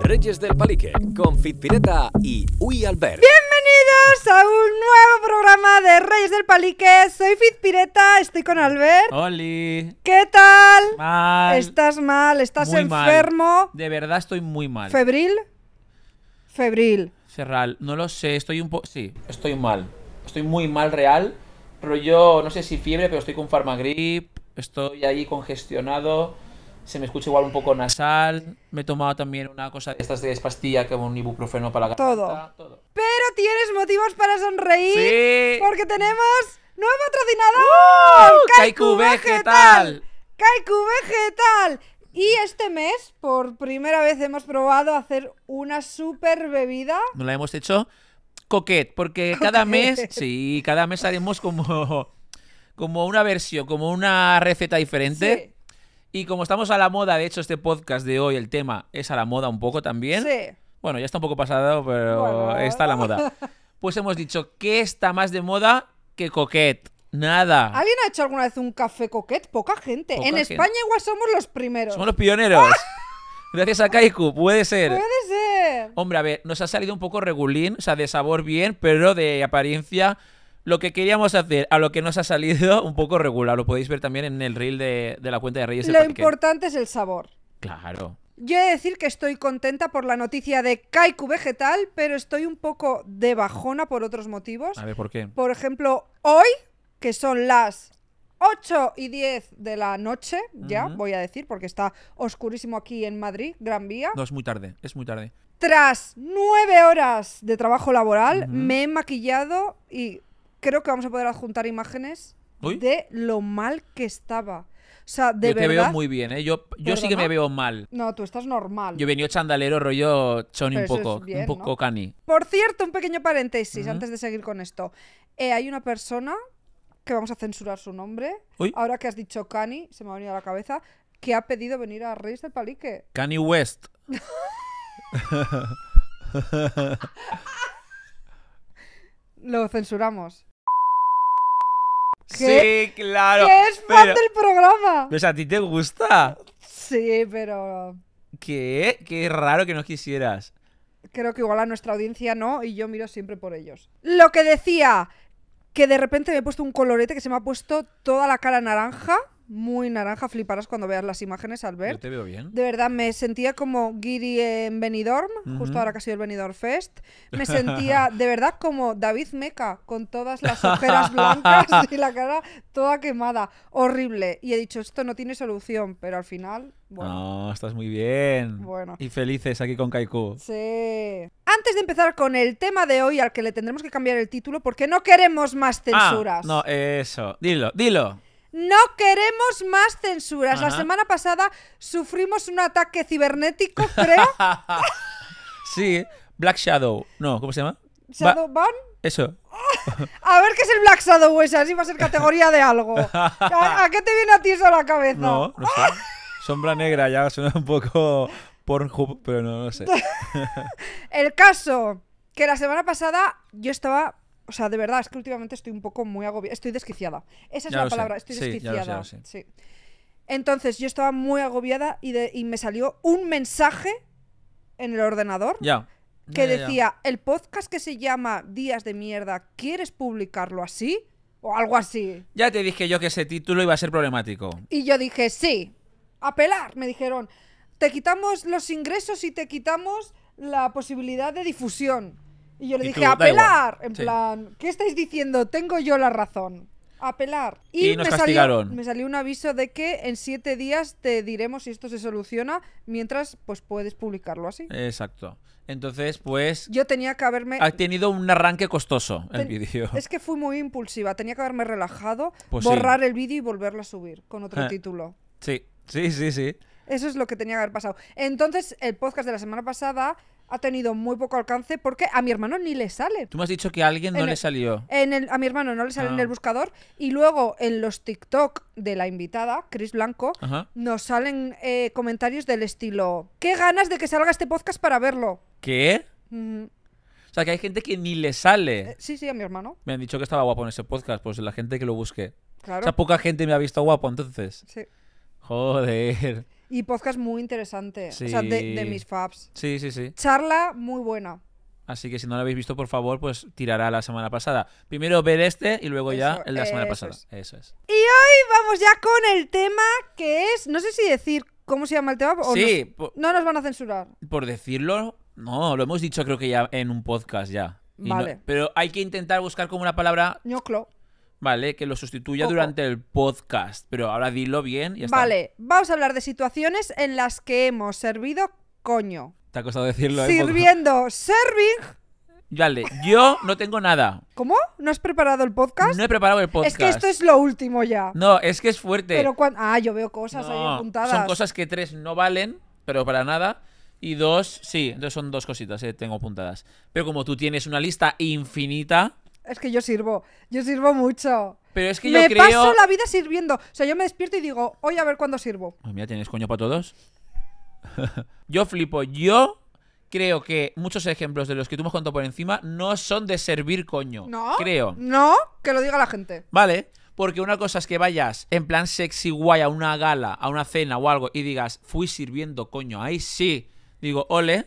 Reyes del Palique, con Fitpireta y Uy Albert. Bienvenidos a un nuevo programa de Reyes del Palique. Soy Fitpireta, estoy con Albert. ¡Holi! ¿Qué tal? Mal. Estás mal, estás enfermo. De verdad estoy muy mal. ¿Febril? Febril. Cerral, no lo sé, estoy un poco... Sí, estoy mal. Estoy muy mal real. Pero yo no sé si fiebre, pero estoy con farmagrip. Estoy ahí congestionado se me escucha igual un poco nasal. Me he tomado también una cosa de estas de pastilla como un ibuprofeno para la todo. Todo. Pero tienes motivos para sonreír. Sí. Porque tenemos nuevo patrocinador. ¡Uh! Kaiku Vegetal. Kaiku Vegetal. Y este mes, por primera vez, hemos probado hacer una super bebida. No la hemos hecho coquet, porque cada mes, sí, cada mes haremos como, como una versión, como una receta diferente. Sí. Y como estamos a la moda, de hecho, este podcast de hoy, el tema es a la moda un poco también. Sí. Bueno, ya está un poco pasado, pero está a la moda. Pues hemos dicho, ¿qué está más de moda que coquet? Nada. ¿Alguien ha hecho alguna vez un café coquet? Poca gente. en España igual somos los primeros. Somos los pioneros. Gracias a Kaiku, puede ser. Puede ser. Hombre, a ver, nos ha salido un poco regulín, o sea, de sabor bien, pero de apariencia lo que queríamos hacer a lo que nos ha salido un poco regular. Lo podéis ver también en el reel de, la cuenta de Reyes. Lo eh, importante es el sabor. Claro. Yo he de decir que estoy contenta por la noticia de Kaiku Vegetal, pero estoy un poco de bajona por otros motivos. A ver, ¿por qué? Por ejemplo, hoy, que son las 8 y 10 de la noche, ya voy a decir, porque está oscurísimo aquí en Madrid, Gran Vía. No, es muy tarde, es muy tarde. Tras nueve horas de trabajo laboral, me he maquillado y creo que vamos a poder adjuntar imágenes de lo mal que estaba. O sea, de yo te veo muy bien, ¿eh? Yo, yo sí que me veo mal. No, tú estás normal. Yo venía chandalero, rollo choni un poco, un poco cani. Por cierto, un pequeño paréntesis antes de seguir con esto. Eh, hay una persona que vamos a censurar su nombre. Ahora que has dicho cani, se me ha venido a la cabeza, que ha pedido venir a Reyes del Palique. Cani West. Lo censuramos sí, claro, que es fan del programa. Pues a ti te gusta. Sí, pero. ¿Qué? Qué raro que no quisieras. Creo que igual a nuestra audiencia no, y yo miro siempre por ellos. Lo que decía, que de repente me he puesto un colorete que se me ha puesto toda la cara naranja muy naranja. Fliparás cuando veas las imágenes, al Yo te veo bien. De verdad, me sentía como Giri en Benidorm, justo ahora que ha sido el Benidorm Fest. Me sentía, de verdad, como David Meca, con todas las ojeras blancas y la cara toda quemada. Horrible. Y he dicho, esto no tiene solución, pero al final bueno. No, estás muy bien. Bueno. Y felices aquí con Kaiku. Sí. Antes de empezar con el tema de hoy, al que le tendremos que cambiar el título, porque no queremos más ah, censuras. no, eso. Dilo, dilo. No queremos más censuras. La semana pasada sufrimos un ataque cibernético, creo. sí, Black Shadow. No, ¿cómo se llama? ¿Shadow Van. Eso. a ver qué es el Black Shadow ese, así va a ser categoría de algo. ¿A, qué te viene a ti eso a la cabeza? No, no sé. Sombra negra ya suena un poco porno, pero no, lo sé. el caso, que la semana pasada yo estaba o sea, de verdad, es que últimamente estoy un poco muy agobiada. Estoy desquiciada. Esa es la palabra, estoy desquiciada. Sí. Entonces, yo estaba muy agobiada y, me salió un mensaje en el ordenador que decía, el podcast que se llama Días de Mierda, ¿quieres publicarlo así? O algo así. Ya te dije yo que ese título iba a ser problemático. Y yo dije, sí, apelar, me dijeron. Te quitamos los ingresos y te quitamos la posibilidad de difusión. Y yo le dije, apelar. En plan, ¿qué estáis diciendo? Tengo yo la razón. Apelar. Y, nos me, Salió, me salió un aviso de que en siete días te diremos si esto se soluciona, mientras pues puedes publicarlo así. Exacto. Entonces, pues. Yo tenía que haberme. Ha tenido un arranque costoso el vídeo. Es que fui muy impulsiva. Tenía que haberme relajado, pues borrar el vídeo y volverlo a subir con otro título. Sí, sí, sí, sí. Eso es lo que tenía que haber pasado. Entonces, el podcast de la semana pasada ha tenido muy poco alcance porque a mi hermano ni le sale. Tú me has dicho que a alguien no le salió. En a mi hermano no le sale en el ah. buscador y luego en los TikTok de la invitada, Chris Blanco, nos salen eh, comentarios del estilo, qué ganas de que salga este podcast para verlo. ¿Qué? O sea, que hay gente que ni le sale. Eh, sí, sí, a mi hermano. Me han dicho que estaba guapo en ese podcast, pues la gente que lo busque. O sea, poca gente me ha visto guapo entonces. Sí. Joder. Y podcast muy interesante. O sea, de, mis fabs. Sí, sí, sí. Charla muy buena. Así que si no lo habéis visto, por favor, pues tirará la semana pasada. Primero ver este y luego ya el de la semana pasada. Eso es. Y hoy vamos ya con el tema que es, no sé si decir cómo se llama el tema o sí, no nos van a censurar. Por decirlo, no, lo hemos dicho creo que ya en un podcast ya. Vale. pero hay que intentar buscar como una palabra... Ñoclo. ¿vale? Que lo sustituya durante el podcast. Pero ahora dilo bien y Vale, vamos a hablar de situaciones en las que hemos servido coño. Te ha costado decirlo. ¿eh? Sirviendo, serving. Vale, yo no tengo nada. ¿Cómo? ¿No has preparado el podcast? No he preparado el podcast. Es que esto es lo último ya. No, es que es fuerte. Pero Ah, yo veo cosas ahí apuntadas. Son cosas que tres no valen, pero para nada. Y dos, sí, entonces son dos cositas eh, tengo apuntadas. Pero como tú tienes una lista infinita, es que yo sirvo, yo sirvo mucho. Pero es que yo creo... paso la vida sirviendo. O sea, yo me despierto y digo, hoy a ver cuándo sirvo. mira, ¿tienes coño para todos? yo flipo, yo creo que muchos ejemplos de los que tú me has contado por encima no son de servir coño. No. Creo. No, que lo diga la gente. Vale. Porque una cosa es que vayas en plan sexy guay a una gala, a una cena o algo y digas, fui sirviendo coño, ahí sí. Digo, ole.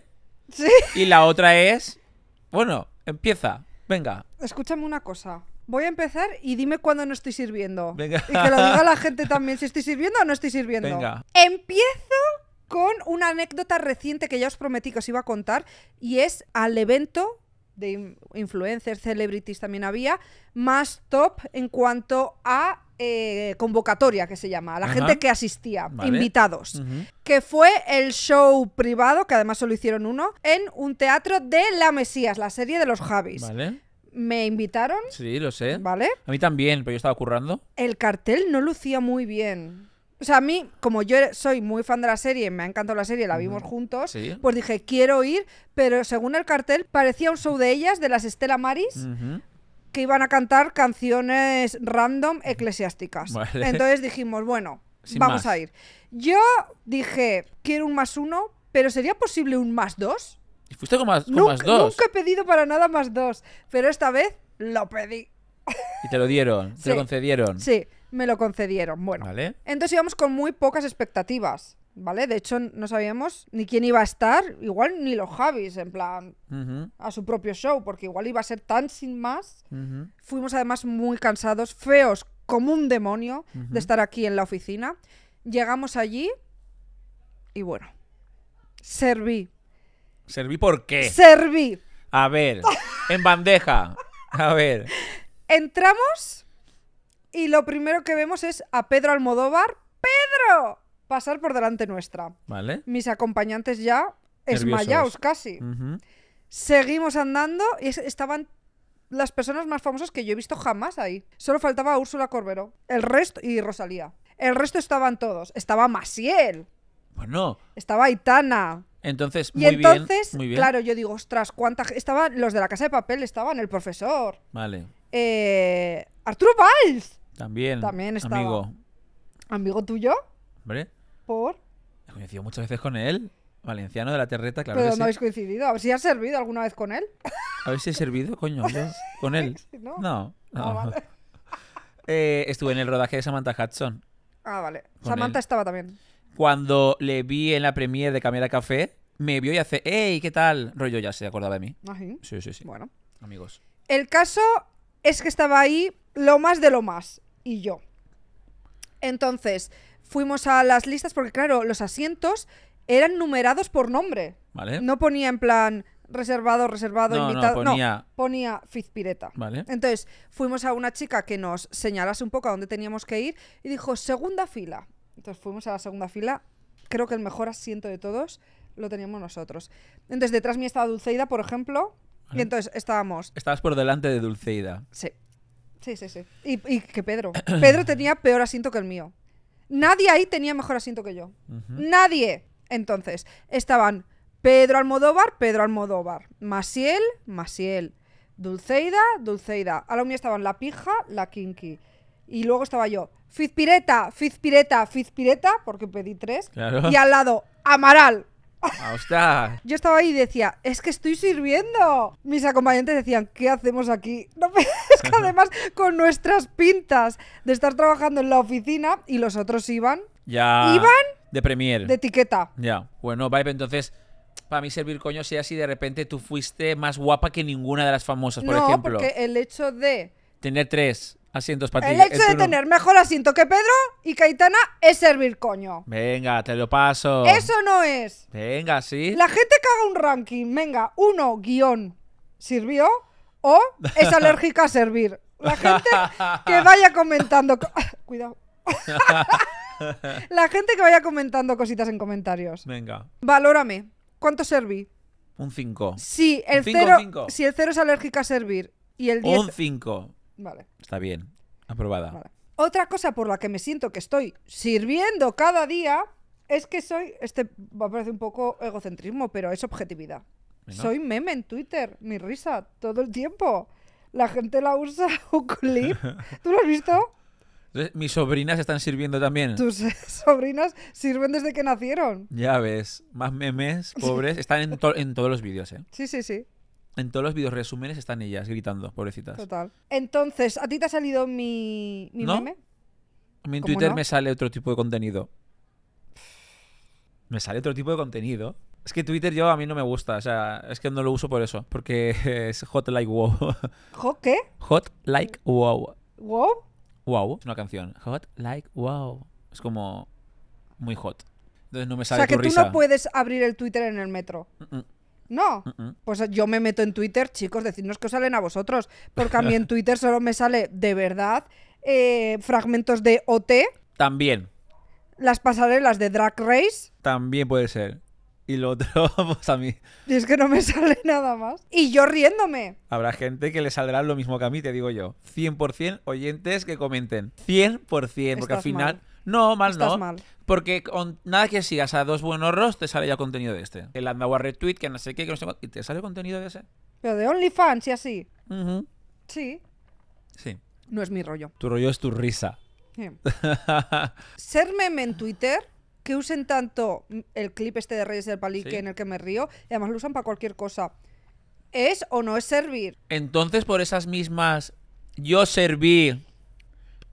Sí. Y la otra es, bueno, empieza. Venga. Escúchame una cosa. Voy a empezar y dime cuándo no estoy sirviendo. Venga. Y que lo diga la gente también si estoy sirviendo o no estoy sirviendo. Venga. Empiezo con una anécdota reciente que ya os prometí que os iba a contar y es al evento de influencers, celebrities también había, más top en cuanto a eh, convocatoria que se llama, la gente que asistía, invitados, que fue el show privado, que además solo hicieron uno, en un teatro de La Mesías, la serie de los Javis. Me invitaron. Sí, lo sé. ¿Vale? A mí también, pero yo estaba currando. El cartel no lucía muy bien. O sea, a mí, como yo soy muy fan de la serie, me ha encantado la serie, la vimos juntos, pues dije, quiero ir, pero según el cartel, parecía un show de ellas, de las Estela Maris, que iban a cantar canciones random eclesiásticas. Entonces dijimos, bueno, vamos a ir. Yo dije, quiero un más uno, pero ¿sería posible un más dos? ¿Y fuiste con más, dos? Nunca he pedido para nada más dos, pero esta vez lo pedí. Y te lo dieron, te lo concedieron. Sí, me lo concedieron. Bueno, entonces íbamos con muy pocas expectativas. ¿vale? De hecho, no sabíamos ni quién iba a estar, igual ni los Javis, en plan, a su propio show, porque igual iba a ser tan sin más. Fuimos además muy cansados, feos como un demonio, de estar aquí en la oficina. Llegamos allí y bueno, serví. ¿Serví por qué? Serví. A ver, en bandeja. A ver. Entramos y lo primero que vemos es a Pedro Almodóvar. ¡Pedro! pasar por delante nuestra. Vale. Mis acompañantes ya Esmayados casi. Seguimos andando y estaban las personas más famosas que yo he visto jamás ahí. Solo faltaba Úrsula Corberó. El resto y Rosalía. El resto estaban todos. Estaba Maciel. Bueno. Estaba Itana. Entonces, muy y entonces, bien, muy claro, yo digo, ostras, cuánta estaban los de la casa de papel, estaban el profesor. Vale. Eh, Arturo Valls. También. También estaba. Amigo. Amigo tuyo. Hombre. ¿Por? He coincidido muchas veces con él. Valenciano de la Terreta, claro. Pero no habéis coincidido. A ver si has servido alguna vez con él. A ver he servido, coño. con él. No. No. Ah, eh, estuve en el rodaje de Samantha Hudson. Ah, vale. Samantha estaba también. Cuando le vi en la premiere de Camera Café, me vio y hace, ¡Ey, qué tal! Rollo ya se acordaba de mí. Ah, sí, sí, sí. Bueno. Amigos. El caso es que estaba ahí lo más de lo más. Y yo. Entonces, fuimos a las listas porque, claro, los asientos eran numerados por nombre. ¿Vale? No ponía en plan reservado, reservado, invitado. No, ponía, no, ponía Fizpireta. ¿Vale? Entonces fuimos a una chica que nos señalase un poco a dónde teníamos que ir y dijo, segunda fila. Entonces fuimos a la segunda fila. Creo que el mejor asiento de todos lo teníamos nosotros. Entonces detrás mí estaba Dulceida, por ejemplo. Y entonces estábamos... Estabas por delante de Dulceida. Sí. Sí, sí, sí. y que Pedro. Pedro tenía peor asiento que el mío. Nadie ahí tenía mejor asiento que yo. Nadie. Entonces, estaban Pedro Almodóvar, Pedro Almodóvar, Masiel, Masiel, Dulceida, Dulceida. A la mía estaban la pija, la kinky. Y luego estaba yo, Fizpireta, Fizpireta, Fizpireta, porque pedí tres. Y al lado, Amaral. Ah, Yo estaba ahí y decía, es que estoy sirviendo. Mis acompañantes decían, ¿qué hacemos aquí? No, además con nuestras pintas de estar trabajando en la oficina y los otros iban. Ya. Iban. De Premier. De etiqueta. Ya. Bueno, Vibe, entonces para mí servir coño sea si de repente tú fuiste más guapa que ninguna de las famosas, por ejemplo. Porque el hecho de tener tres el hecho de tener mejor asiento que Pedro y Caitana es servir coño. Venga, te lo paso. Eso no es. Venga, sí. La gente que haga un ranking, venga, uno guión sirvió o es alérgica a servir. La gente que vaya comentando. Cuidado. La gente que vaya comentando cositas en comentarios. Venga. Valórame. ¿Cuánto serví? Un 5. Si el si el cero es alérgica a servir y el 10 Un 5. Vale. Está bien. Aprobada. Otra cosa por la que me siento que estoy sirviendo cada día es que soy. Este va a parecer un poco egocentrismo, pero es objetividad. Soy meme en Twitter, mi risa, todo el tiempo. La gente la usa un clip. ¿Tú lo has visto? Mis sobrinas están sirviendo también. Tus sobrinas sirven desde que nacieron. Ya ves, más memes, pobres, están en, en todos los vídeos, ¿eh? Sí, sí, sí. En todos los videos resúmenes están ellas gritando, pobrecitas. Total. Entonces, ¿a ti te ha salido mi, mi meme? A mí en Twitter me sale otro tipo de contenido. Me sale otro tipo de contenido. Es que Twitter yo a mí no me gusta, o sea, es que no lo uso por eso, porque es hot like wow. ¿Hot qué? Hot like wow. ¿Wow? Wow, es una canción. Hot like wow. Es como muy hot. Entonces no me sale O sea, que tú no puedes abrir el Twitter en el metro. Mm, mm. No, pues yo me meto en Twitter, chicos, decidnos que os salen a vosotros, porque a mí en Twitter solo me sale de verdad eh, fragmentos de OT. También. Las pasarelas de Drag Race. También puede ser. Y lo otro, vamos pues, a mí. Y es que no me sale nada más. Y yo riéndome. Habrá gente que le saldrá lo mismo que a mí, te digo yo. 100% oyentes que comenten. 100%, porque al final... No, mal Estás mal. Porque nada que sigas a dos buenos rostros, te sale ya contenido de este. El andagua retweet, que no sé qué, que no sé Y te sale contenido de ese. Pero de OnlyFans y así. Sí. Sí. No es mi rollo. Tu rollo es tu risa. Sí. Ser meme en Twitter que usen tanto el clip este de Reyes del Palique en el que me río, y además lo usan para cualquier cosa. ¿Es o no es servir? Entonces, por esas mismas, yo serví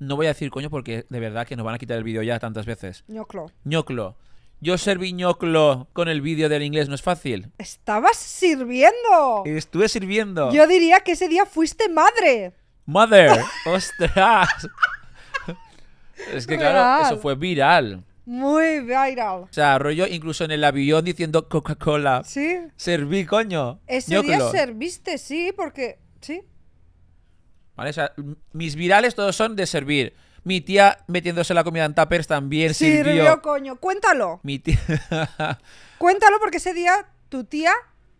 no voy a decir coño porque de verdad que nos van a quitar el vídeo ya tantas veces. Ñoclo. Ñoclo. Yo serví ñoclo con el vídeo del inglés, no es fácil. Estabas sirviendo. Estuve sirviendo. Yo diría que ese día fuiste madre. Mother. Ostras. es que claro, eso fue viral. Muy viral. O sea, rollo incluso en el avión diciendo Coca-Cola. Sí. Serví, coño. Ese día serviste, sí, porque... Sí mis virales todos son de servir. Mi tía metiéndose la comida en tuppers también sirvió. Sirvió, coño. Cuéntalo. Mi tía... Cuéntalo porque ese día tu tía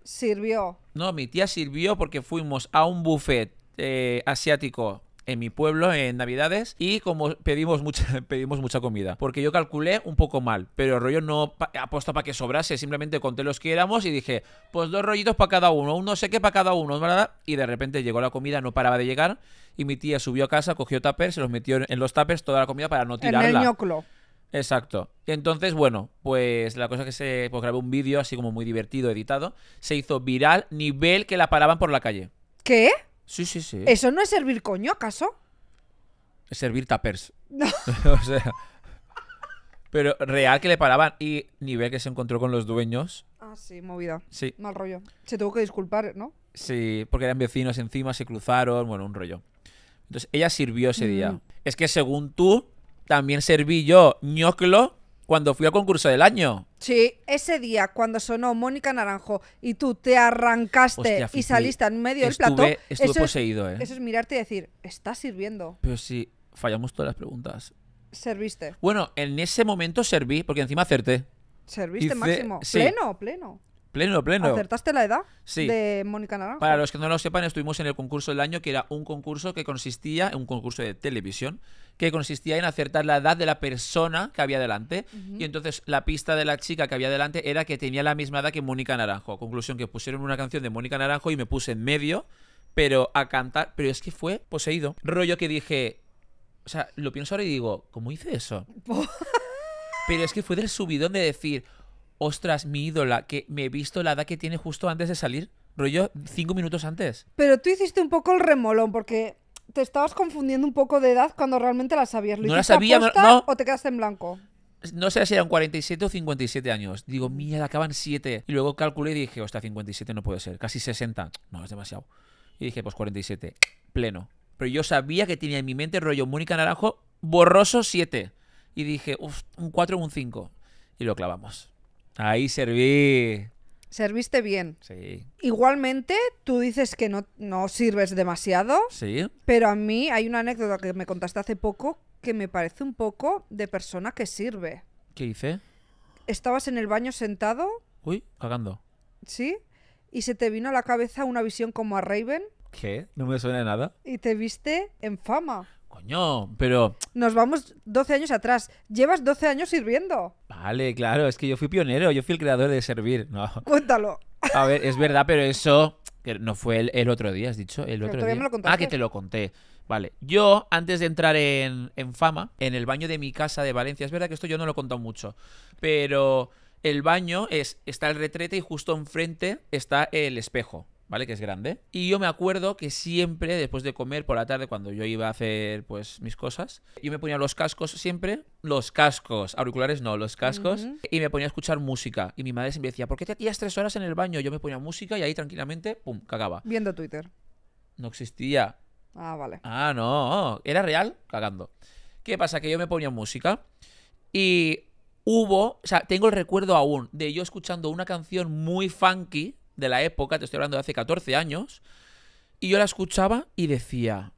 sirvió. No, mi tía sirvió porque fuimos a un buffet eh, asiático en mi pueblo en Navidades y como pedimos mucha, pedimos mucha comida. Porque yo calculé un poco mal, pero el rollo no aposto para que sobrase, simplemente conté los que éramos y dije, pues dos rollitos para cada uno, uno sé qué para cada uno, ¿verdad? Y de repente llegó la comida, no paraba de llegar y mi tía subió a casa, cogió tapers se los metió en los tuppers toda la comida para no tirarla. En el Exacto. Entonces, bueno, pues la cosa que se... Pues grabé un vídeo así como muy divertido, editado. Se hizo viral, nivel que la paraban por la calle. ¿Qué? Sí, sí, sí. ¿Eso no es servir coño, acaso? Es servir tapers. No. o sea. Pero real que le paraban. Y nivel que se encontró con los dueños. Ah, sí, movida. Sí. Mal rollo. Se tuvo que disculpar, ¿no? Sí, porque eran vecinos encima, se cruzaron. Bueno, un rollo. Entonces, ella sirvió ese mm. día. Es que según tú, también serví yo ñoclo cuando fui a concurso del año. Sí, ese día cuando sonó Mónica Naranjo y tú te arrancaste y saliste en medio del plato. Estuve eso poseído, es, ¿eh? Eso es mirarte y decir, estás sirviendo. Pero sí, fallamos todas las preguntas. Serviste. Bueno, en ese momento serví, porque encima acerté. Serviste máximo. Pleno, pleno. Pleno, pleno. ¿Acertaste la edad sí. de Mónica Naranjo? Para los que no lo sepan, estuvimos en el concurso del año, que era un concurso que consistía, un concurso de televisión, que consistía en acertar la edad de la persona que había delante. Y entonces la pista de la chica que había delante era que tenía la misma edad que Mónica Naranjo. Conclusión, que pusieron una canción de Mónica Naranjo y me puse en medio, pero a cantar, pero es que fue poseído. Rollo que dije, o sea, lo pienso ahora y digo, ¿cómo hice eso? pero es que fue del subidón de decir ostras, mi ídola, que me he visto la edad que tiene justo antes de salir, rollo cinco minutos antes. Pero tú hiciste un poco el remolón, porque te estabas confundiendo un poco de edad cuando realmente la sabías. ¿Lo no la sabía, ¿O te quedaste en blanco? No sé si eran 47 o 57 años. Digo, mierda, acaban 7. Y luego calculé y dije, ostras, 57 no puede ser. Casi 60. No, es demasiado. Y dije, pues 47. Pleno. Pero yo sabía que tenía en mi mente rollo Mónica Naranjo borroso 7. Y dije, uff, un 4 o un 5. Y lo clavamos. Ahí serví. Serviste bien. Sí. Igualmente, tú dices que no, sirves demasiado. Sí. Pero a mí hay una anécdota que me contaste hace poco que me parece un poco de persona que sirve. ¿Qué hice? Estabas en el baño sentado. Uy, cagando. Sí. Y se te vino a la cabeza una visión como a Raven. ¿Qué? No me suena de nada. Y te viste en fama. Coño, pero... Nos vamos 12 años atrás. Llevas 12 años sirviendo. Vale, claro, es que yo fui pionero, yo fui el creador de servir. Cuéntalo. A ver, es verdad, pero eso que no fue el, otro día, has dicho. El otro día. lo ah, que te lo conté. Vale, yo antes de entrar en, en fama, en el baño de mi casa de Valencia, es verdad que esto yo no lo he contado mucho, pero el baño es, está el retrete y justo enfrente está el espejo. ¿vale? Que es grande. Y yo me acuerdo que siempre, después de comer por la tarde, cuando yo iba a hacer, pues, mis cosas, yo me ponía los cascos siempre, los cascos, auriculares no, los cascos, y me ponía a escuchar música. Y mi madre siempre decía, ¿por qué te hacías tres horas en el baño? Yo me ponía música y ahí tranquilamente, pum, cagaba. Viendo Twitter. No existía. Ah, vale. Ah, no, era real, cagando. ¿Qué pasa? Que yo me ponía música y hubo, o sea, tengo el recuerdo aún de yo escuchando una canción muy funky, de la época, te estoy hablando de hace 14 años, y yo la escuchaba y decía,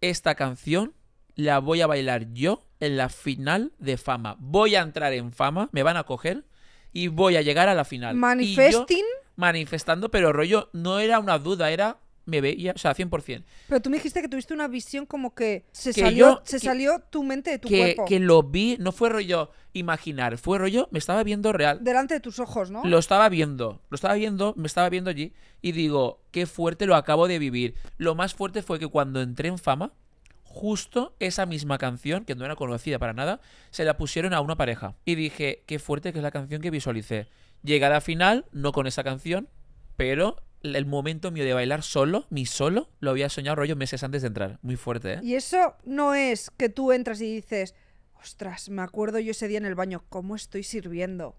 esta canción la voy a bailar yo en la final de fama. Voy a entrar en fama, me van a coger y voy a llegar a la final. Manifesting. manifestando, pero rollo, no era una duda, era me veía, o sea, 100%. Pero tú me dijiste que tuviste una visión como que se, salió, se salió tu mente de tu que, cuerpo. Que lo vi, no fue rollo imaginar, fue rollo, me estaba viendo real. Delante de tus ojos, ¿no? Lo estaba viendo, lo estaba viendo, me estaba viendo allí y digo, qué fuerte lo acabo de vivir. Lo más fuerte fue que cuando entré en fama, justo esa misma canción, que no era conocida para nada, se la pusieron a una pareja. Y dije, qué fuerte que es la canción que visualicé. Llegada final, no con esa canción, pero el momento mío de bailar solo, mi solo, lo había soñado rollo meses antes de entrar. Muy fuerte, ¿eh? Y eso no es que tú entras y dices, ostras, me acuerdo yo ese día en el baño, ¿cómo estoy sirviendo?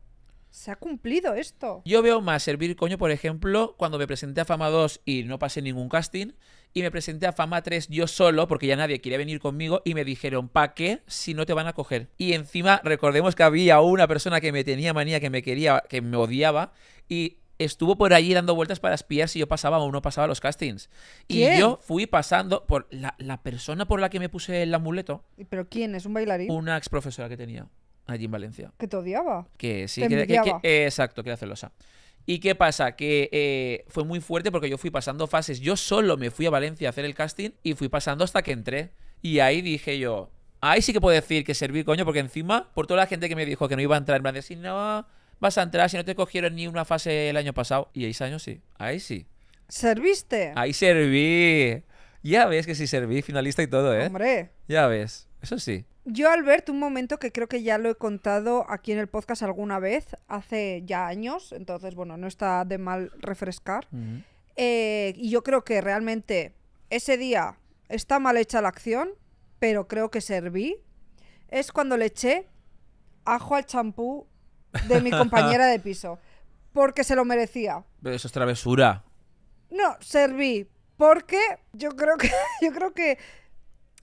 Se ha cumplido esto. Yo veo más servir coño, por ejemplo, cuando me presenté a Fama 2 y no pasé ningún casting. Y me presenté a Fama 3 yo solo, porque ya nadie quería venir conmigo. Y me dijeron, ¿pa' qué si no te van a coger? Y encima, recordemos que había una persona que me tenía manía, que me quería, que me odiaba. Y estuvo por allí dando vueltas para espiar si yo pasaba o no pasaba los castings. Y yo fui pasando por la, persona por la que me puse el amuleto. ¿Pero quién? ¿Es un bailarín? Una ex profesora que tenía allí en Valencia. ¿Que te odiaba? Que sí, que, que, exacto, que era celosa. ¿Y qué pasa? Que eh, fue muy fuerte porque yo fui pasando fases. Yo solo me fui a Valencia a hacer el casting y fui pasando hasta que entré. Y ahí dije yo, ahí sí que puedo decir que serví, coño, porque encima, por toda la gente que me dijo que no iba a entrar, me decía, no, vas a entrar si no te cogieron ni una fase el año pasado. Y seis años sí, ahí sí. ¿Serviste? Ahí serví. Ya ves que sí serví, finalista y todo, ¿eh? Hombre. Ya ves, eso sí. Yo, Albert, un momento que creo que ya lo he contado aquí en el podcast alguna vez, hace ya años, entonces, bueno, no está de mal refrescar. Eh, y yo creo que realmente ese día está mal hecha la acción, pero creo que serví. Es cuando le eché ajo al champú de mi compañera de piso. Porque se lo merecía. Pero eso es travesura. No, serví. Porque yo creo que. Yo creo que.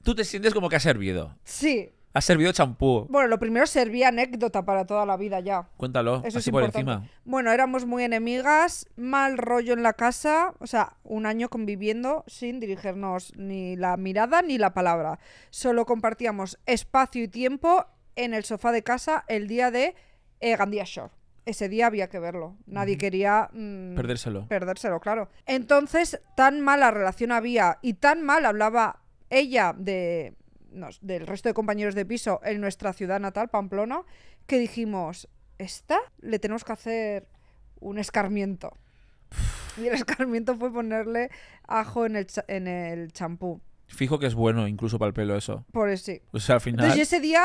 Tú te sientes como que ha servido. Sí. Ha servido champú. Bueno, lo primero servía anécdota para toda la vida ya. Cuéntalo, Eso así por encima. Bueno, éramos muy enemigas, mal rollo en la casa, o sea, un año conviviendo sin dirigirnos ni la mirada ni la palabra. Solo compartíamos espacio y tiempo en el sofá de casa el día de eh, Gandía Shore. Ese día había que verlo. Nadie quería... Mm, perdérselo. Perdérselo, claro. Entonces, tan mala relación había y tan mal hablaba ella de, del resto de compañeros de piso en nuestra ciudad natal, Pamplona, que dijimos, esta le tenemos que hacer un escarmiento. Y el escarmiento fue ponerle ajo en el, en el champú. Fijo que es bueno incluso para el pelo eso. Por eso sí. O sea, al final... Entonces, ese día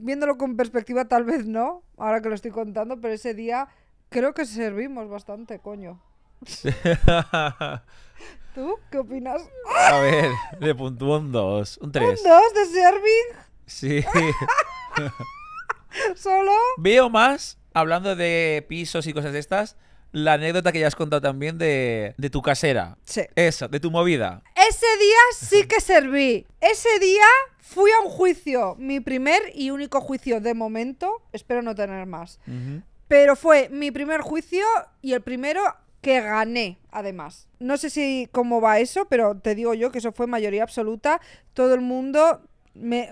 viéndolo con perspectiva tal vez no, ahora que lo estoy contando, pero ese día creo que servimos bastante, coño. ¿Tú qué opinas? A ver, le puntúo un 2, un 3. ¿Un 2 de serving? Sí. ¿Solo? Veo más, hablando de pisos y cosas de estas, la anécdota que ya has contado también de, tu casera. Sí. Eso, de tu movida. Ese día sí que serví. Ese día fui a un juicio, mi primer y único juicio de momento, espero no tener más. Pero fue mi primer juicio y el primero que gané, además. No sé si cómo va eso, pero te digo yo que eso fue mayoría absoluta. Todo el mundo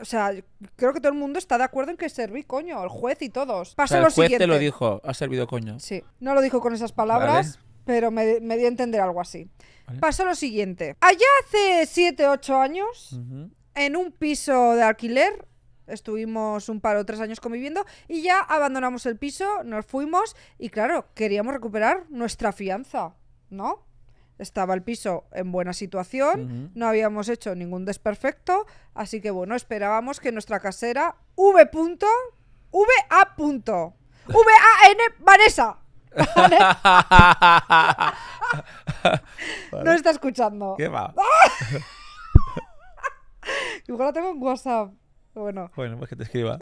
o sea, creo que todo el mundo está de acuerdo en que serví coño, el juez y todos. Pasa el juez te lo dijo, ha servido coño. Sí, no lo dijo con esas palabras, pero me, dio a entender algo así. pasó lo siguiente. Allá hace 7, 8 años, en un piso de alquiler, estuvimos un par o tres años conviviendo y ya abandonamos el piso, nos fuimos y claro, queríamos recuperar nuestra fianza, ¿no? Estaba el piso en buena situación, no habíamos hecho ningún desperfecto, así que bueno, esperábamos que nuestra casera V. Punto, v A. Punto, v A N Vanessa. No está escuchando. ¿Qué va? Igual la tengo en WhatsApp. Bueno. Bueno, pues que te escriba.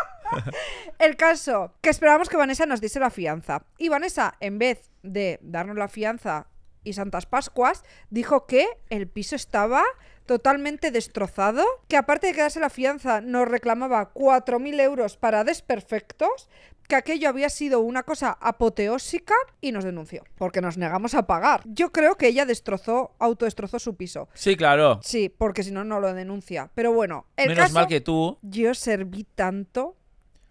El caso, que esperábamos que Vanessa nos diese la fianza. Y Vanessa, en vez de darnos la fianza y Santas Pascuas, dijo que el piso estaba totalmente destrozado, que aparte de quedarse la fianza nos reclamaba 4.000 euros para desperfectos, que aquello había sido una cosa apoteósica y nos denunció, porque nos negamos a pagar. Yo creo que ella destrozó, autodestrozó su piso. Sí, claro. Sí, porque si no, no lo denuncia. Pero bueno, el Menos mal que tú. Yo serví tanto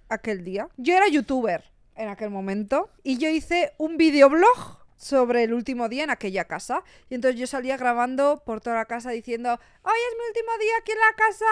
aquel día. Yo era youtuber en aquel momento y yo hice un videoblog sobre el último día en aquella casa. Y entonces yo salía grabando por toda la casa diciendo, hoy es mi último día aquí en la casa,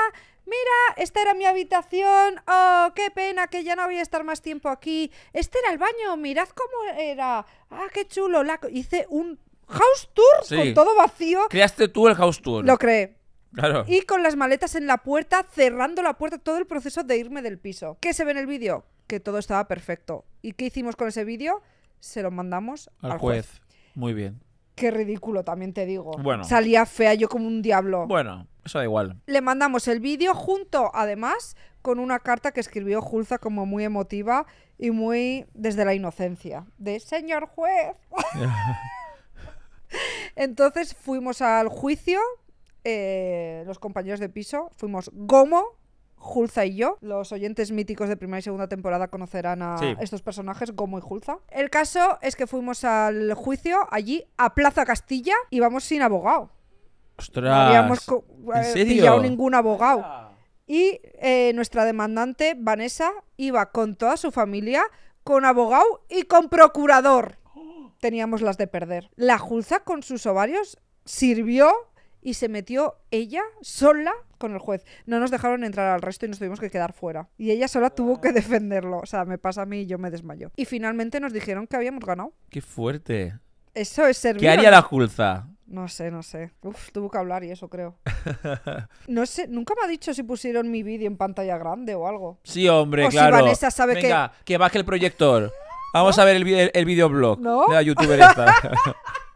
mira, esta era mi habitación, oh, qué pena que ya no voy a estar más tiempo aquí, este era el baño, mirad cómo era, ah, qué chulo, la... hice un house tour con todo vacío. Creaste tú el house tour. Lo creé. Claro. Y con las maletas en la puerta, cerrando la puerta, todo el proceso de irme del piso. ¿Qué se ve en el vídeo? Que todo estaba perfecto. ¿Y qué hicimos con ese vídeo? se lo mandamos al, juez. Muy bien. Qué ridículo, también te digo. Bueno. Salía fea yo como un diablo. Bueno, eso da igual. Le mandamos el vídeo junto, además, con una carta que escribió Julza como muy emotiva y muy desde la inocencia. De señor juez. Entonces fuimos al juicio, eh, los compañeros de piso, fuimos como... Julza y yo. Los oyentes míticos de primera y segunda temporada conocerán a estos personajes, Gomo y Julza. El caso es que fuimos al juicio allí a Plaza Castilla y vamos sin abogado. ¡Ostras! No habíamos eh, ningún abogado. Ah. Y eh, nuestra demandante, Vanessa, iba con toda su familia, con abogado y con procurador. ¡Oh! Teníamos las de perder. La Julza con sus ovarios sirvió y se metió ella sola con el juez. No nos dejaron entrar al resto y nos tuvimos que quedar fuera. Y ella sola tuvo que defenderlo. O sea, me pasa a mí y yo me desmayo. Y finalmente nos dijeron que habíamos ganado. ¡Qué fuerte! Eso es ser ¿Qué haría la Julza? No sé, no sé. Uf, tuvo que hablar y eso creo. No sé, nunca me ha dicho si pusieron mi vídeo en pantalla grande o algo. Sí, hombre, claro. Si Vanessa sabe Venga, que... que baje el proyector. Vamos a ver el, el, videoblog de la youtuber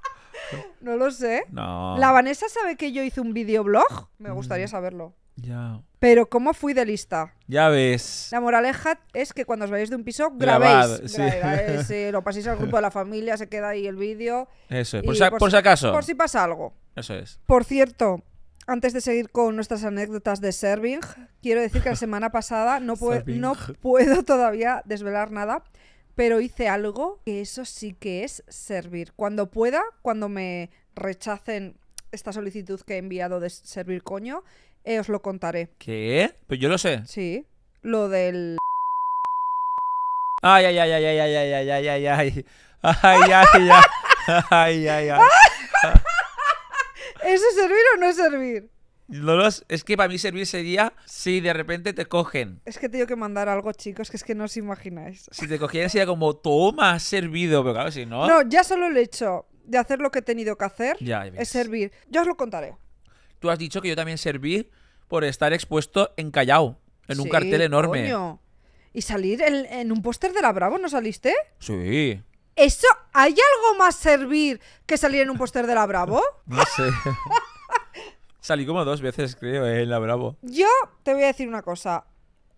No lo sé. No. ¿La Vanessa sabe que yo hice un videoblog? Me mm. gustaría saberlo. Ya. Pero ¿cómo fui de lista? Ya ves. La moraleja es que cuando os vayáis de un piso, grabáis. grabéis. Eh, lo paséis al grupo de la familia, se queda ahí el vídeo. Eso es, por, si acaso. Por si pasa algo. Eso es. Por cierto, antes de seguir con nuestras anécdotas de Serving, quiero decir que la semana pasada no, no puedo todavía desvelar nada, pero hice algo que eso sí que es servir. Cuando pueda, cuando me rechacen esta solicitud que he enviado de servir coño, eh, os lo contaré. ¿Qué? Pues yo lo sé. Sí. Lo del... Ay, ay, ay, ay, ay, ay, ay, ay, ay, ay, ay, ay, ay, ay, ay, ay. ¿Eso es servir o no es servir? es que para mí servir sería si de repente te cogen. Es que tengo que mandar algo, chicos, que es que no os imagináis. Si te cogieran sería como, toma, has servido, pero claro, si no... No, ya solo el hecho de hacer lo que he tenido que hacer ya, es servir. Yo os lo contaré. Tú has dicho que yo también serví por estar expuesto en Callao, en un cartel enorme. Coño. ¿Y salir en, en un póster de la Bravo no saliste? Sí. ¿Eso? ¿Hay algo más servir que salir en un póster de la Bravo? no sé. Salí como dos veces, creo, eh, en La Bravo. Yo te voy a decir una cosa.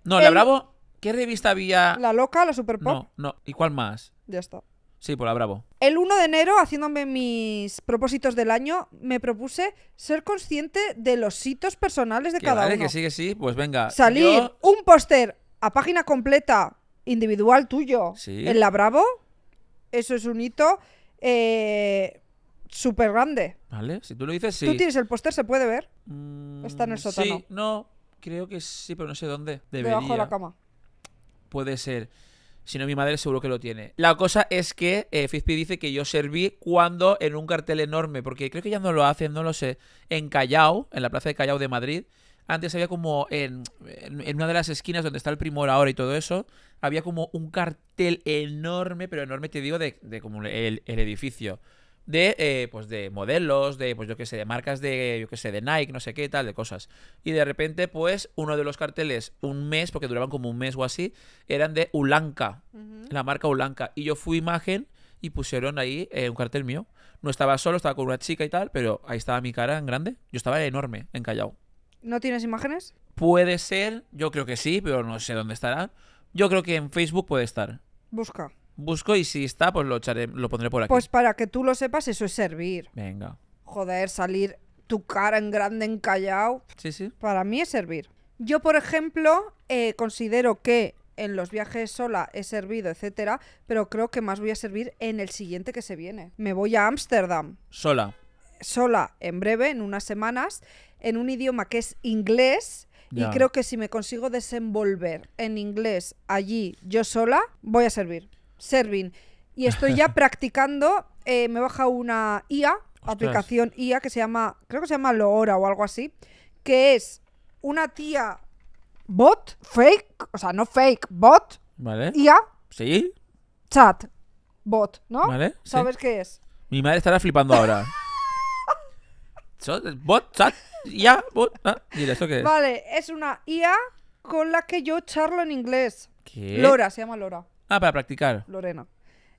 No, La Bravo, ¿qué revista había? La Loca, la Super No, no. ¿Y cuál más? Ya está. Sí, por pues La Bravo. El 1 de enero, haciéndome mis propósitos del año, me propuse ser consciente de los hitos personales de cada uno. que sí, que sí. Pues venga. Salir un póster a página completa, individual tuyo, en La Bravo. Eso es un hito. Eh súper grande. Vale, si tú lo dices, sí. ¿Tú tienes el póster? ¿Se puede ver? Mm, está en el sótano. no, creo que sí, pero no sé dónde. Debajo de la cama. Puede ser. Si no, mi madre seguro que lo tiene. La cosa es que eh, dice que yo serví cuando en un cartel enorme, porque creo que ya no lo hacen, no lo sé, en Callao, en la plaza de Callao de Madrid. Antes había como en, una de las esquinas donde está el primor ahora y todo eso, había como un cartel enorme, pero enorme te digo, de, de como el edificio de, eh, pues de modelos, de, pues yo qué sé, de marcas de, yo qué sé, de Nike, no sé qué, tal, de cosas. Y de repente, pues, uno de los carteles, un mes, porque duraban como un mes o así, eran de Ulanca, la marca Ulanca. Y yo fui imagen y pusieron ahí eh, un cartel mío. No estaba solo, estaba con una chica y tal, pero ahí estaba mi cara en grande. Yo estaba enorme, en Callao. ¿No tienes imágenes? Puede ser, yo creo que sí, pero no sé dónde estará. Yo creo que en Facebook puede estar. Busca busco y si está, pues lo, lo pondré por aquí. Pues para que tú lo sepas, eso es servir. Venga. Joder, salir tu cara en grande en Callao. Sí, sí. Para mí es servir. Yo, por ejemplo, eh, considero que en los viajes sola he servido, etcétera, pero creo que más voy a servir en el siguiente que se viene. Me voy a Ámsterdam. Sola. Sola, en breve, en unas semanas, en un idioma que es inglés. Y creo que si me consigo desenvolver en inglés allí yo sola, voy a servir. Servin. Y estoy ya practicando. Eh, me baja una IA, aplicación IA, que se llama, creo que se llama Loora o algo así, que es una tía bot, fake, o sea, no fake, bot, ¿Vale? IA. Sí. Chat, bot, ¿no? ¿Sabes qué es? Mi madre estará flipando ahora. ¿Bot? ¿Chat? ¿IA? ¿Bot? mira, ah, qué es? Vale, es una IA con la que yo charlo en inglés. ¿Qué? Lora, se llama Lora. Ah, para practicar. Lorena.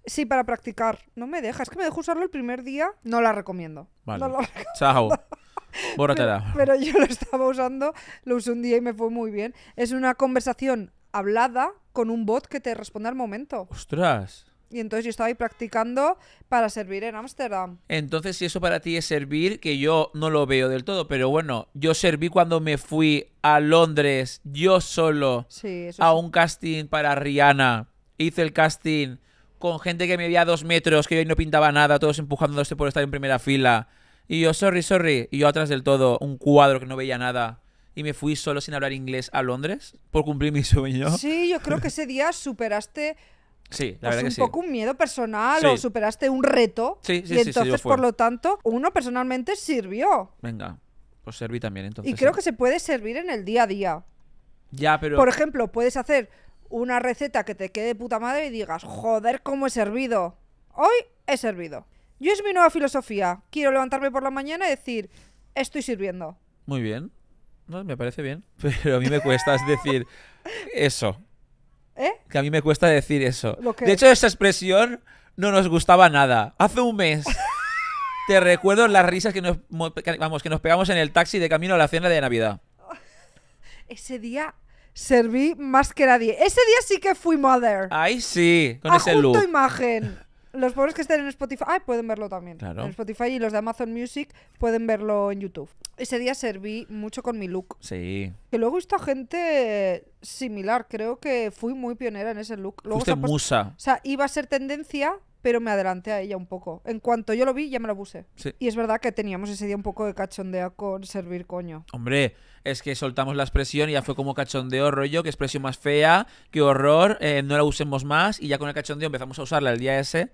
Sí, para practicar. No me deja. Es que me dejo usarlo el primer día. No la recomiendo. Vale. No Chao. Pero, yo lo estaba usando, lo usé un día y me fue muy bien. Es una conversación hablada con un bot que te responde al momento. ¡Ostras! Y entonces yo estaba ahí practicando para servir en Ámsterdam. Entonces, si eso para ti es servir, que yo no lo veo del todo, pero bueno, yo serví cuando me fui a Londres yo solo a un casting para Rihanna hice el casting con gente que me veía dos metros, que yo no pintaba nada, todos empujándose por estar en primera fila. Y yo, sorry, sorry. Y yo atrás del todo, un cuadro que no veía nada. Y me fui solo sin hablar inglés a Londres por cumplir mi sueño. Sí, yo creo que ese día superaste. Sí, la pues verdad un que sí. poco un miedo personal o superaste un reto. Sí, sí, y entonces, por lo tanto, uno personalmente sirvió. Venga, pues serví también entonces. Y creo que se puede servir en el día a día. Ya, pero. Por ejemplo, puedes hacer una receta que te quede puta madre y digas, joder, cómo he servido. Hoy he servido. Yo es mi nueva filosofía. Quiero levantarme por la mañana y decir, estoy sirviendo. Muy bien. No, me parece bien. Pero a mí me cuesta decir eso. ¿Eh? Que a mí me cuesta decir eso. De hecho, esa expresión no nos gustaba nada. Hace un mes. te recuerdo las risas que nos, que nos pegamos en el taxi de camino a la cena de Navidad. Ese día serví más que nadie. Ese día sí que fui mother. Ay, sí, con ese look. imagen. Los pobres que estén en Spotify, ay, pueden verlo también. En Spotify y los de Amazon Music pueden verlo en YouTube. Ese día serví mucho con mi look. Sí. Que luego he visto gente similar. Creo que fui muy pionera en ese look. Luego Fuiste musa. O sea, iba a ser tendencia pero me adelanté a ella un poco. En cuanto yo lo vi, ya me lo puse. Y es verdad que teníamos ese día un poco de cachondeo con servir coño. Hombre, es que soltamos la expresión y ya fue como cachondeo rollo, que expresión más fea, que horror, eh, no la usemos más y ya con el cachondeo empezamos a usarla el día ese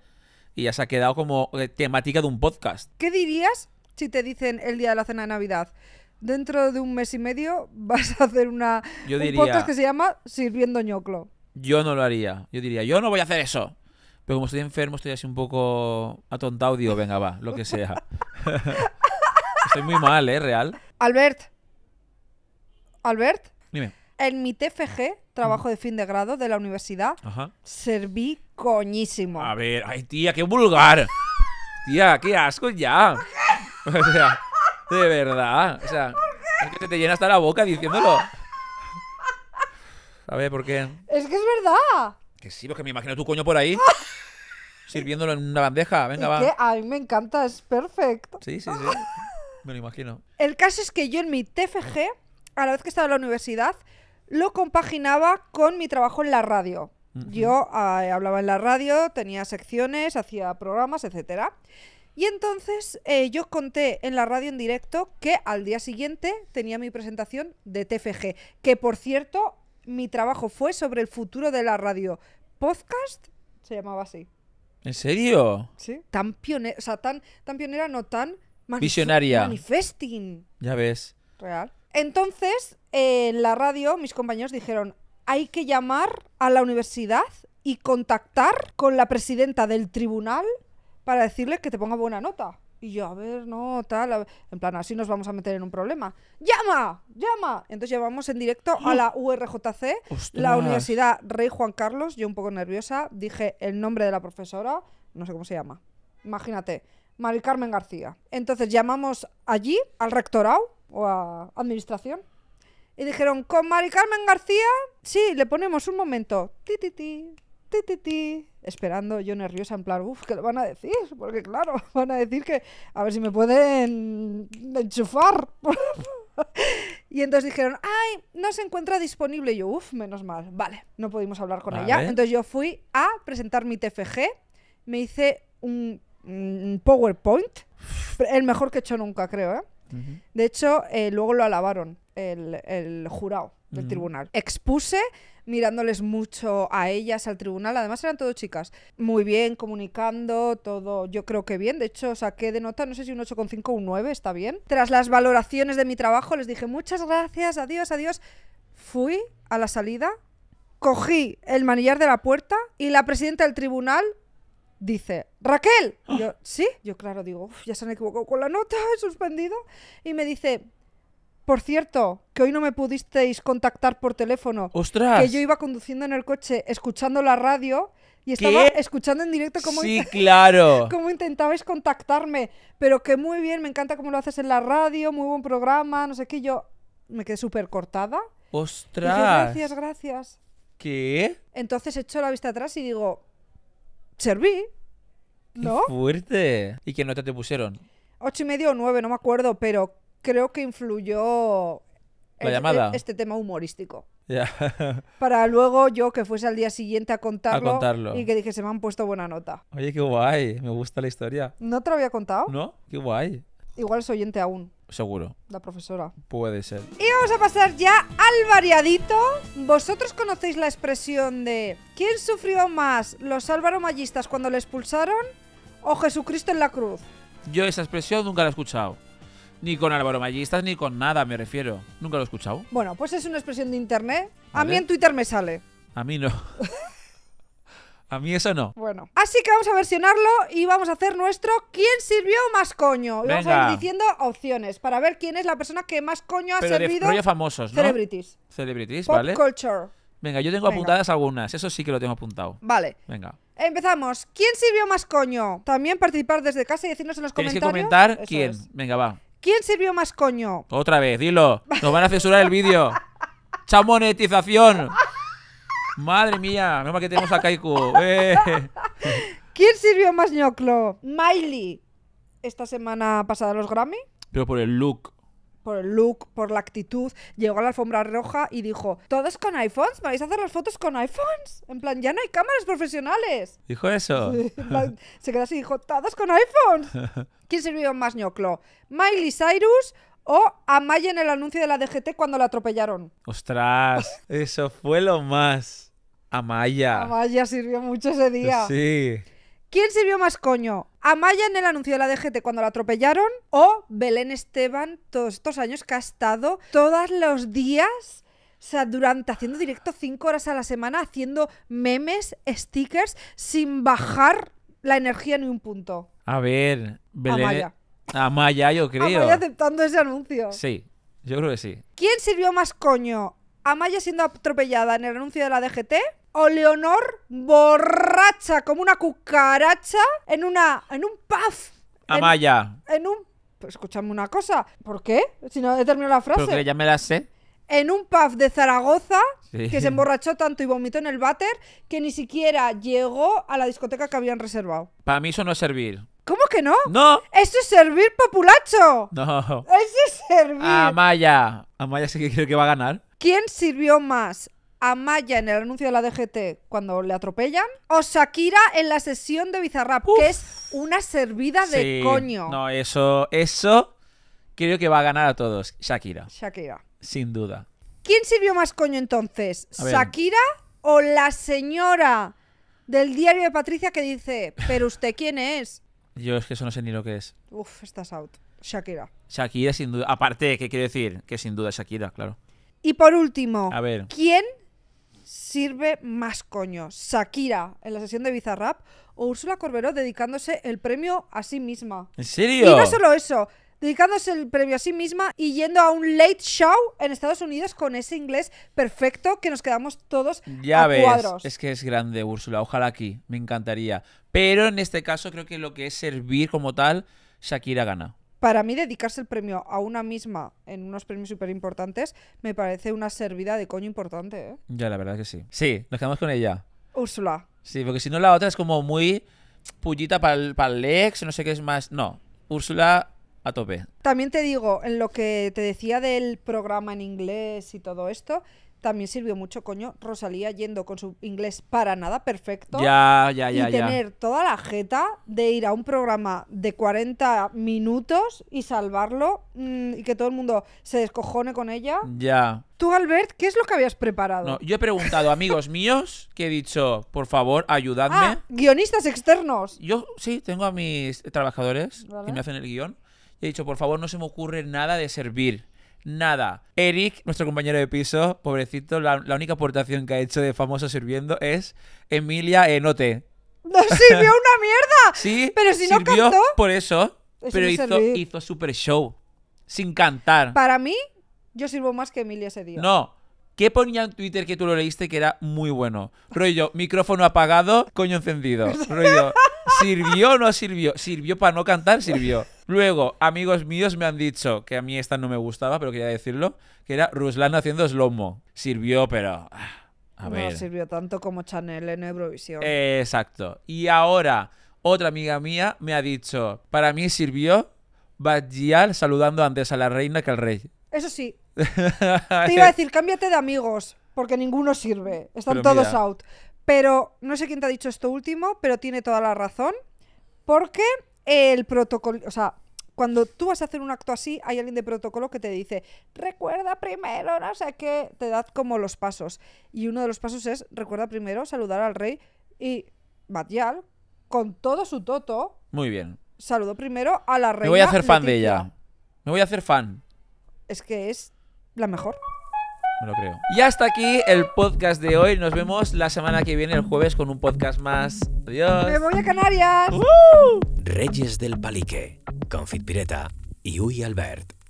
y ya se ha quedado como eh, temática de un podcast. ¿Qué dirías si te dicen el día de la cena de Navidad? Dentro de un mes y medio vas a hacer una, un podcast que se llama Sirviendo ñoclo. Yo no lo haría. Yo diría, yo no voy a hacer eso. Pero como estoy enfermo, estoy así un poco atontado. venga, va, lo que sea. estoy muy mal, ¿eh? Real. Albert. Albert. Dime. En mi TFG, trabajo de fin de grado de la universidad, serví coñísimo. A ver, ay, tía, qué vulgar. tía, qué asco ya. o sea, de verdad. O sea, es que se te llena hasta la boca diciéndolo. A ver, ¿por qué? Es que es verdad. Que sí, porque me imagino tu coño por ahí. sirviéndolo en una bandeja. Venga, va. a mí me encanta, es perfecto. Sí, sí, sí. Me lo imagino. El caso es que yo en mi TFG, a la vez que estaba en la universidad, lo compaginaba con mi trabajo en la radio. Yo eh, hablaba en la radio, tenía secciones, hacía programas, etc. Y entonces eh, yo conté en la radio en directo que al día siguiente tenía mi presentación de TFG, que por cierto mi trabajo fue sobre el futuro de la radio. Podcast se llamaba así. ¿En serio? Sí. Tan pionera, o sea, tan, pionera, no tan visionaria. Manifesting. Ya ves. Real. Entonces, en la radio, mis compañeros dijeron: hay que llamar a la universidad y contactar con la presidenta del tribunal para decirle que te ponga buena nota. Y yo, a ver, no, tal, en plan, así nos vamos a meter en un problema. ¡Llama! ¡Llama! Entonces llevamos en directo a la URJC, la Universidad Rey Juan Carlos, yo un poco nerviosa, dije el nombre de la profesora, no sé cómo se llama, imagínate, Mari Carmen García. Entonces llamamos allí, al rectorado o a administración, y dijeron, con Mari Carmen García, sí, le ponemos un momento, ti, ti, ti, ti, esperando yo nerviosa en plan, uff, ¿qué le van a decir? Porque claro, van a decir que a ver si me pueden enchufar. y entonces dijeron, ay, no se encuentra disponible. yo, uff, menos mal. Vale, no pudimos hablar con ella. Entonces yo fui a presentar mi TFG, me hice un, PowerPoint, el mejor que he hecho nunca, creo. ¿eh? De hecho, eh, luego lo alabaron el, jurado del mm. tribunal. Expuse mirándoles mucho a ellas, al tribunal, además eran todo chicas, muy bien, comunicando, todo, yo creo que bien, de hecho saqué de nota, no sé si un 8,5 o un 9, está bien. Tras las valoraciones de mi trabajo les dije muchas gracias, adiós, adiós, fui a la salida, cogí el manillar de la puerta y la presidenta del tribunal dice, Raquel, ¡Ah! yo, sí, yo claro digo, ya se han equivocado con la nota, he suspendido, y me dice, por cierto, que hoy no me pudisteis contactar por teléfono. ¡Ostras! Que yo iba conduciendo en el coche, escuchando la radio y estaba escuchando en directo cómo, sí, claro. cómo intentabais contactarme. Pero que muy bien, me encanta cómo lo haces en la radio, muy buen programa, no sé qué. Yo me quedé súper cortada. ¡Ostras! gracias, gracias. ¿Qué? Entonces echo la vista atrás y digo, serví. ¿No? fuerte! ¿Y qué nota te pusieron? Ocho y medio o nueve, no me acuerdo, pero creo que influyó e- este tema humorístico. Para luego yo que fuese al día siguiente a contarlo, y que dije, se me han puesto buena nota. Oye, qué guay. Me gusta la historia. ¿No te lo había contado? ¿No? Qué guay. Igual es oyente aún, Seguro. la profesora. Puede ser. Y vamos a pasar ya al variadito. ¿Vosotros conocéis la expresión de ¿Quién sufrió más, los álvaro mayistas cuando le expulsaron o Jesucristo en la cruz? Yo esa expresión nunca la he escuchado. Ni con Álvaro Mallistas, ni con nada, me refiero. Nunca lo he escuchado. Bueno, pues es una expresión de internet. A mí en Twitter me sale. A mí no. A mí eso no. Bueno. Así que vamos a versionarlo y vamos a hacer nuestro ¿Quién sirvió más coño? Y vamos a ir diciendo opciones para ver quién es la persona que más coño ha Pero servido. De famosos, ¿no? Celebrities. Celebrities, Pop ¿vale? culture. Venga, yo tengo apuntadas algunas. Eso sí que lo tengo apuntado. Vale. Venga. Empezamos. ¿Quién sirvió más coño? También participar desde casa y decirnos en los comentarios. que comentar quién. Venga, va. ¿Quién sirvió más coño? Otra vez, dilo. Nos van a censurar el vídeo. ¡Chao monetización! Madre mía, No que tenemos a Kaiku. Eh. ¿Quién sirvió más ñoclo? Miley. Esta semana pasada los Grammy. Pero por el look por el look, por la actitud, llegó a la alfombra roja y dijo, todos con iPhones, vais a hacer las fotos con iPhones? En plan, ya no hay cámaras profesionales. Dijo eso. se quedó así y dijo, todos con iPhones. ¿Quién sirvió más ñoclo? ¿Miley Cyrus o Amaya en el anuncio de la DGT cuando la atropellaron? Ostras, eso fue lo más. Amaya. Amaya sirvió mucho ese día. Sí. ¿Quién sirvió más coño? ¿Amaya en el anuncio de la DGT cuando la atropellaron? ¿O Belén Esteban todos estos años que ha estado todos los días o sea, durante haciendo directo cinco horas a la semana, haciendo memes, stickers, sin bajar la energía ni un punto. A ver, Belén. Amaya. Amaya, yo creo. Amaya aceptando ese anuncio. Sí, yo creo que sí. ¿Quién sirvió más coño? ¿Amaya siendo atropellada en el anuncio de la DGT? o Leonor borracha como una cucaracha en una en un puff. Amaya. En, un pues escúchame una cosa, ¿por qué? Si no he terminado la frase. Porque ya me la sé. En un puff de Zaragoza que se emborrachó tanto y vomitó en el váter que ni siquiera llegó a la discoteca que habían reservado. Para mí eso no es servir. ¿Cómo que no? ¡No! ¡Eso es servir, populacho! ¡No! ¡Eso es servir! Amaya. Amaya sí que creo que va a ganar. ¿Quién sirvió más? A Maya en el anuncio de la DGT cuando le atropellan. O Shakira en la sesión de Bizarrap, que es una servida de coño. No, eso, eso creo que va a ganar a todos. Shakira. Shakira. Sin duda. ¿Quién sirvió más coño entonces? ¿Shakira o la señora del diario de Patricia que dice, pero usted quién es? Yo es que eso no sé ni lo que es. Uf, estás out. Shakira. Shakira, sin duda. Aparte, ¿qué quiero decir? Que sin duda Shakira, claro. Y por último, a ver. ¿quién sirve más coño. Shakira en la sesión de Bizarrap o Úrsula Corberó dedicándose el premio a sí misma. ¿En serio? Y no solo eso, dedicándose el premio a sí misma y yendo a un late show en Estados Unidos con ese inglés perfecto que nos quedamos todos ya a ves, cuadros. Es que es grande Úrsula, ojalá aquí, me encantaría. Pero en este caso creo que lo que es servir como tal, Shakira gana para mí dedicarse el premio a una misma en unos premios súper importantes me parece una servida de coño importante. ¿eh? Ya, la verdad que sí. Sí, nos quedamos con ella. Úrsula. Sí, porque si no la otra es como muy pullita para el, para el no sé qué es más. No, Úrsula a tope. También te digo, en lo que te decía del programa en inglés y todo esto, también sirvió mucho, coño, Rosalía yendo con su inglés para nada perfecto. Ya, ya, ya. Y tener toda la jeta de ir a un programa de 40 minutos y salvarlo mm, y que todo el mundo se descojone con ella. Ya. Tú, Albert, ¿qué es lo que habías preparado? yo he preguntado a amigos míos que he dicho, por favor, ayudadme. Ah, guionistas externos. Yo sí, tengo a mis trabajadores que me hacen el guión. Y he dicho, por favor, no se me ocurre nada de servir nada. Eric, nuestro compañero de piso, pobrecito, la, única aportación que ha hecho de famoso sirviendo es Emilia Enote. ¡No sirvió una mierda! Sí, pero si no sirvió cantó. por eso, pero hizo, hizo, super show. Sin cantar. Para mí, yo sirvo más que Emilia ese día. No. ¿Qué ponía en Twitter que tú lo leíste que era muy bueno? Rollo, micrófono apagado, coño encendido. Rollo, ¿sirvió o no sirvió? Sirvió para no cantar, sirvió. Luego, amigos míos me han dicho que a mí esta no me gustaba, pero quería decirlo, que era Ruslan haciendo slomo. Sirvió, pero... Ah, a ver. No sirvió tanto como Chanel en Eurovisión. exacto. Y ahora, otra amiga mía me ha dicho, para mí sirvió Bajal saludando antes a la reina que al rey. Eso sí. Te iba a decir, cámbiate de amigos, porque ninguno sirve. Están todos out. Pero no sé quién te ha dicho esto último, pero tiene toda la razón. Porque el protocolo, o sea, cuando tú vas a hacer un acto así, hay alguien de protocolo que te dice, recuerda primero, no sé qué, te da como los pasos. Y uno de los pasos es, recuerda primero saludar al rey y Batyal, con todo su toto. Muy bien. Saludó primero a la reina. Me voy a hacer fan de ella. Me voy a hacer fan. Es que es la mejor me lo creo. Y hasta aquí el podcast de hoy. Nos vemos la semana que viene, el jueves, con un podcast más. Adiós. ¡Me voy a Canarias! Reyes del Palique, Confit Pireta y Uy Albert.